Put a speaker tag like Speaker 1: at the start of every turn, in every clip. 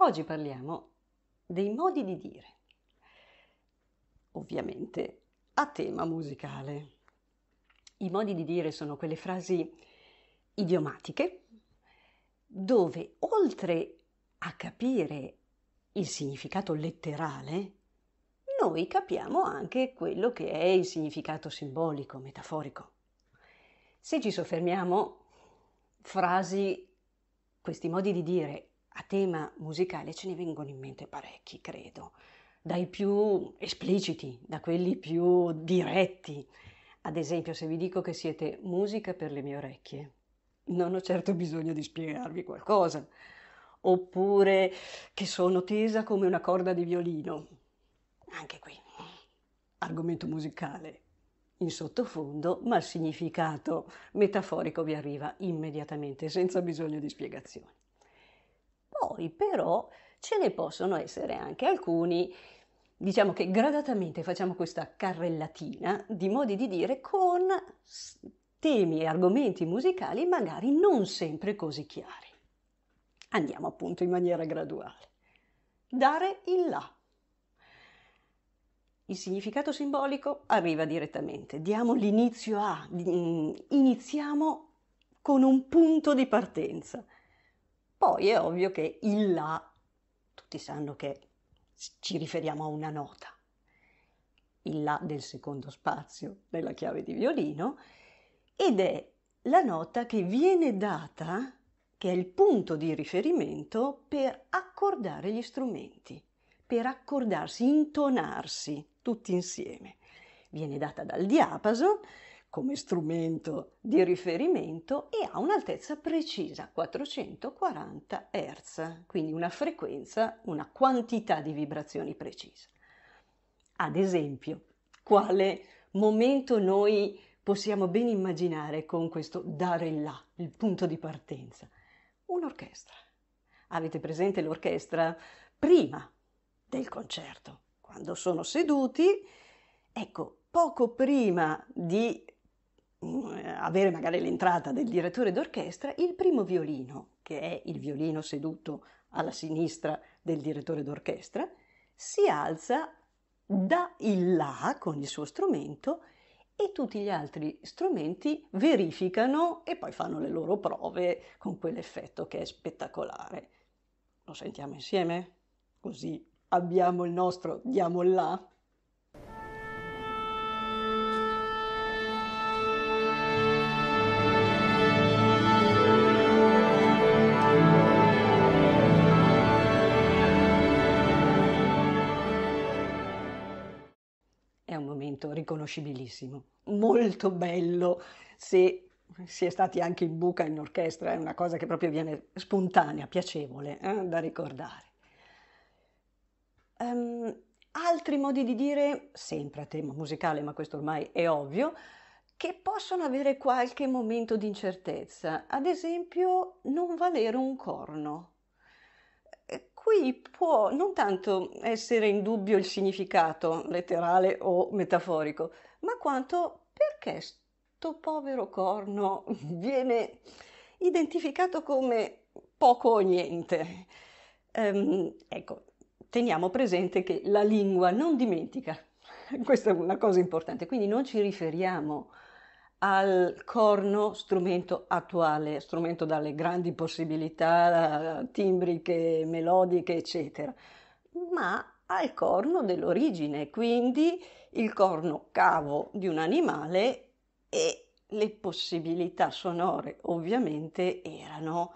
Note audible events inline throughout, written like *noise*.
Speaker 1: Oggi parliamo dei modi di dire, ovviamente a tema musicale. I modi di dire sono quelle frasi idiomatiche dove oltre a capire il significato letterale, noi capiamo anche quello che è il significato simbolico, metaforico. Se ci soffermiamo, frasi, questi modi di dire a tema musicale ce ne vengono in mente parecchi, credo, dai più espliciti, da quelli più diretti. Ad esempio, se vi dico che siete musica per le mie orecchie, non ho certo bisogno di spiegarvi qualcosa. Oppure che sono tesa come una corda di violino. Anche qui, argomento musicale in sottofondo, ma il significato metaforico vi arriva immediatamente, senza bisogno di spiegazioni. Poi però ce ne possono essere anche alcuni, diciamo che gradatamente facciamo questa carrellatina di modi di dire con temi e argomenti musicali magari non sempre così chiari. Andiamo appunto in maniera graduale. Dare il là. Il significato simbolico arriva direttamente, diamo l'inizio a, iniziamo con un punto di partenza. Poi è ovvio che il La, tutti sanno che ci riferiamo a una nota, il La del secondo spazio della chiave di violino, ed è la nota che viene data, che è il punto di riferimento per accordare gli strumenti, per accordarsi, intonarsi tutti insieme. Viene data dal diapason, come strumento di riferimento e ha un'altezza precisa 440 Hz, quindi una frequenza, una quantità di vibrazioni precisa. Ad esempio, quale momento noi possiamo ben immaginare con questo dare là, il punto di partenza? Un'orchestra. Avete presente l'orchestra prima del concerto, quando sono seduti, ecco, poco prima di eh, avere magari l'entrata del direttore d'orchestra, il primo violino, che è il violino seduto alla sinistra del direttore d'orchestra, si alza da il là con il suo strumento e tutti gli altri strumenti verificano e poi fanno le loro prove con quell'effetto che è spettacolare. Lo sentiamo insieme? Così abbiamo il nostro diamo là. è un momento riconoscibilissimo, molto bello se si è stati anche in buca in orchestra, è una cosa che proprio viene spontanea, piacevole eh, da ricordare. Um, altri modi di dire, sempre a tema musicale, ma questo ormai è ovvio, che possono avere qualche momento di incertezza, ad esempio non valere un corno cui può non tanto essere in dubbio il significato letterale o metaforico, ma quanto perché sto povero corno *laughs* viene identificato come poco o niente. Ehm, ecco, teniamo presente che la lingua non dimentica, *laughs* questa è una cosa importante, quindi non ci riferiamo a al corno, strumento attuale, strumento dalle grandi possibilità timbriche, melodiche, eccetera, ma al corno dell'origine, quindi il corno cavo di un animale e le possibilità sonore ovviamente erano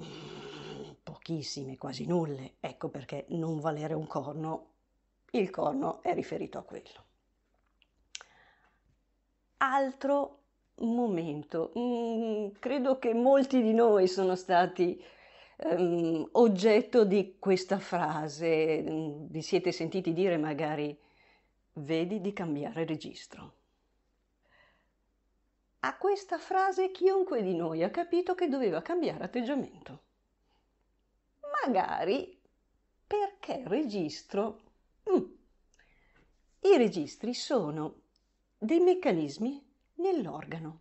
Speaker 1: mm, pochissime, quasi nulle, ecco perché non valere un corno, il corno è riferito a quello altro momento. Mm, credo che molti di noi sono stati um, oggetto di questa frase, mm, vi siete sentiti dire magari, vedi di cambiare registro. A questa frase chiunque di noi ha capito che doveva cambiare atteggiamento. Magari perché registro... Mm. I registri sono dei meccanismi nell'organo.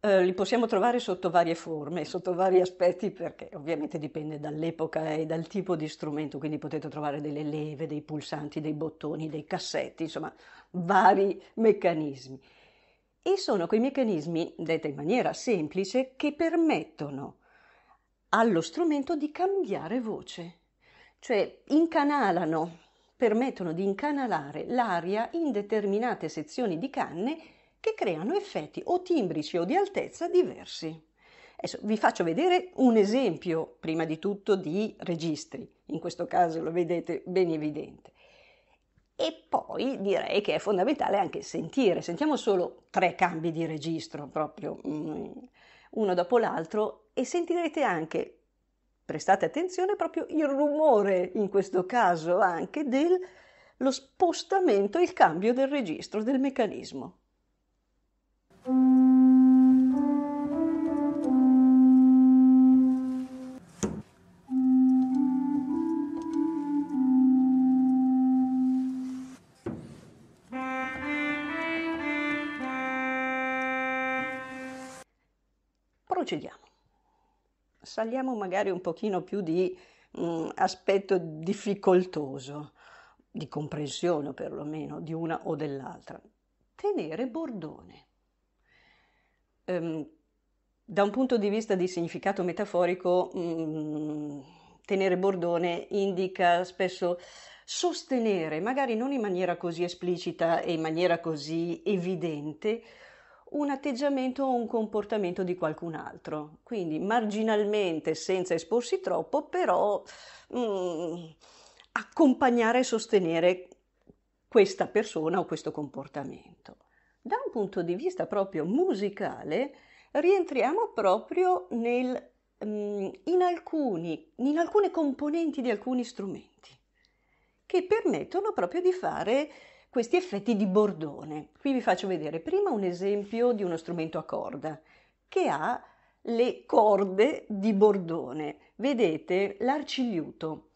Speaker 1: Eh, li possiamo trovare sotto varie forme, sotto vari aspetti, perché ovviamente dipende dall'epoca e dal tipo di strumento, quindi potete trovare delle leve, dei pulsanti, dei bottoni, dei cassetti, insomma, vari meccanismi. E sono quei meccanismi, detta in maniera semplice, che permettono allo strumento di cambiare voce, cioè incanalano permettono di incanalare l'aria in determinate sezioni di canne che creano effetti o timbrici o di altezza diversi. Adesso vi faccio vedere un esempio, prima di tutto, di registri, in questo caso lo vedete ben evidente. E poi direi che è fondamentale anche sentire, sentiamo solo tre cambi di registro, proprio mm, uno dopo l'altro, e sentirete anche Prestate attenzione proprio il rumore, in questo caso anche, dello spostamento, il cambio del registro, del meccanismo. Procediamo saliamo magari un pochino più di mh, mm, aspetto difficoltoso, di comprensione perlomeno di una o dell'altra. Tenere bordone. Ehm, da un punto di vista di significato metaforico, mh, mm, tenere bordone indica spesso sostenere, magari non in maniera così esplicita e in maniera così evidente, un atteggiamento o un comportamento di qualcun altro. Quindi marginalmente, senza esporsi troppo, però mm, accompagnare e sostenere questa persona o questo comportamento. Da un punto di vista proprio musicale, rientriamo proprio nel, mm, in, alcuni, in alcune componenti di alcuni strumenti che permettono proprio di fare questi effetti di bordone. Qui vi faccio vedere prima un esempio di uno strumento a corda che ha le corde di bordone. Vedete l'arcigliuto,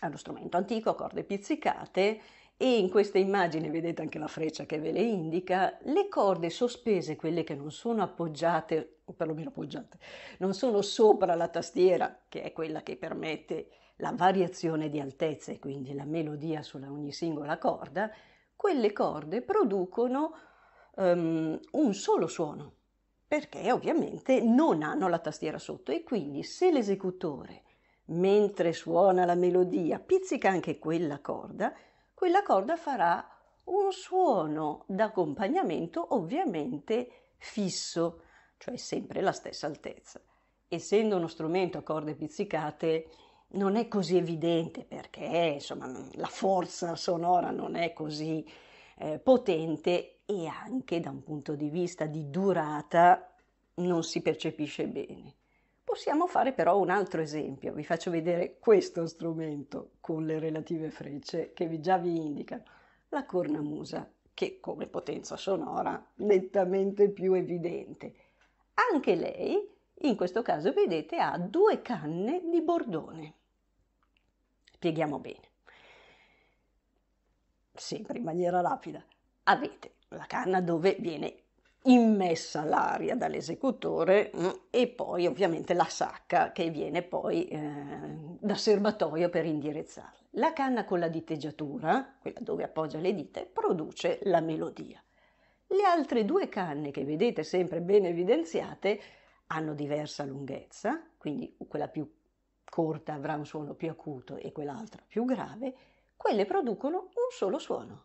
Speaker 1: è uno strumento antico a corde pizzicate e in questa immagine vedete anche la freccia che ve le indica, le corde sospese, quelle che non sono appoggiate, o perlomeno appoggiate, non sono sopra la tastiera, che è quella che permette la variazione di altezze, quindi la melodia su ogni singola corda, quelle corde producono um, un solo suono, perché ovviamente non hanno la tastiera sotto e quindi se l'esecutore, mentre suona la melodia, pizzica anche quella corda, quella corda farà un suono d'accompagnamento ovviamente fisso, cioè sempre la stessa altezza. Essendo uno strumento a corde pizzicate, non è così evidente perché insomma, la forza sonora non è così eh, potente e anche da un punto di vista di durata non si percepisce bene. Possiamo fare però un altro esempio, vi faccio vedere questo strumento con le relative frecce che vi già vi indicano, la cornamusa, che come potenza sonora nettamente più evidente. Anche lei, in questo caso vedete, ha due canne di bordone spieghiamo bene. Sempre in maniera rapida, avete la canna dove viene immessa l'aria dall'esecutore mm, e poi ovviamente la sacca che viene poi eh, da serbatoio per indirizzarla. La canna con la diteggiatura, quella dove appoggia le dita, produce la melodia. Le altre due canne che vedete sempre ben evidenziate hanno diversa lunghezza, quindi quella più corta avrà un suono più acuto e quell'altra più grave, quelle producono un solo suono.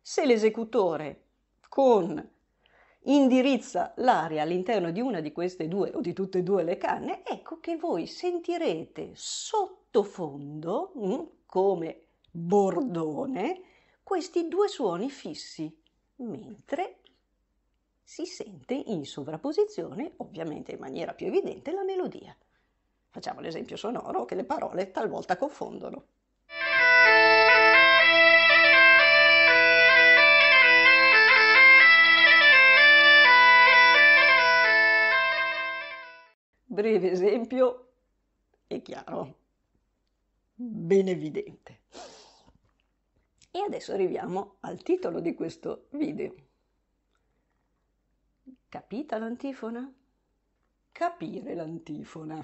Speaker 1: Se l'esecutore con indirizza l'aria all'interno di una di queste due o di tutte e due le canne, ecco che voi sentirete sottofondo, mm, come bordone, questi due suoni fissi, mentre si sente in sovrapposizione, ovviamente in maniera più evidente, la melodia. Facciamo l'esempio sonoro che le parole talvolta confondono. Breve esempio e chiaro, benevidente. E adesso arriviamo al titolo di questo video. Capita l'antifona? Capire l'antifona.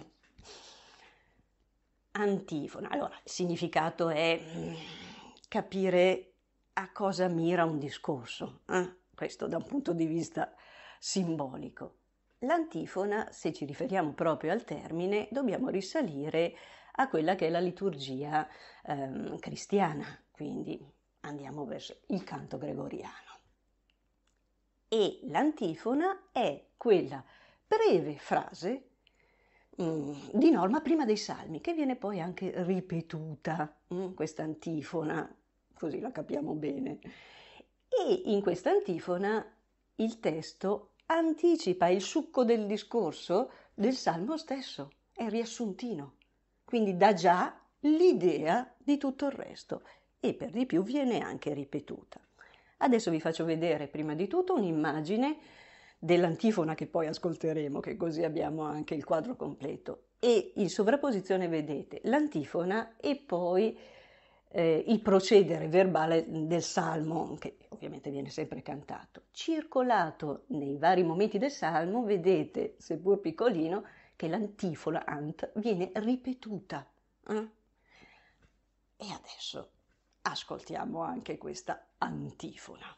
Speaker 1: Antifona. Allora, il significato è mm, capire a cosa mira un discorso, eh? questo da un punto di vista simbolico. L'antifona, se ci riferiamo proprio al termine, dobbiamo risalire a quella che è la liturgia ehm, cristiana, quindi andiamo verso il canto gregoriano. E l'antifona è quella breve frase Mm, di norma prima dei salmi, che viene poi anche ripetuta, mm, questa antifona, così la capiamo bene. E in questa antifona il testo anticipa il succo del discorso del salmo stesso, è riassuntino, quindi dà già l'idea di tutto il resto e per di più viene anche ripetuta. Adesso vi faccio vedere prima di tutto un'immagine dell'antifona che poi ascolteremo, che così abbiamo anche il quadro completo. E in sovrapposizione vedete l'antifona e poi eh, il procedere verbale del salmo, che ovviamente viene sempre cantato. Circolato nei vari momenti del salmo, vedete, seppur piccolino, che l'antifona ant viene ripetuta. Eh? E adesso ascoltiamo anche questa antifona.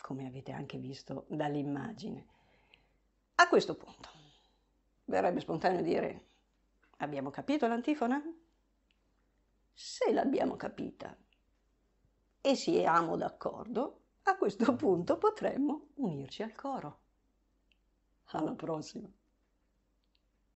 Speaker 1: come avete anche visto dall'immagine. A questo punto verrebbe spontaneo dire abbiamo capito l'antifona? Se l'abbiamo capita e siamo d'accordo, a questo mm. punto potremmo unirci al coro. Alla prossima!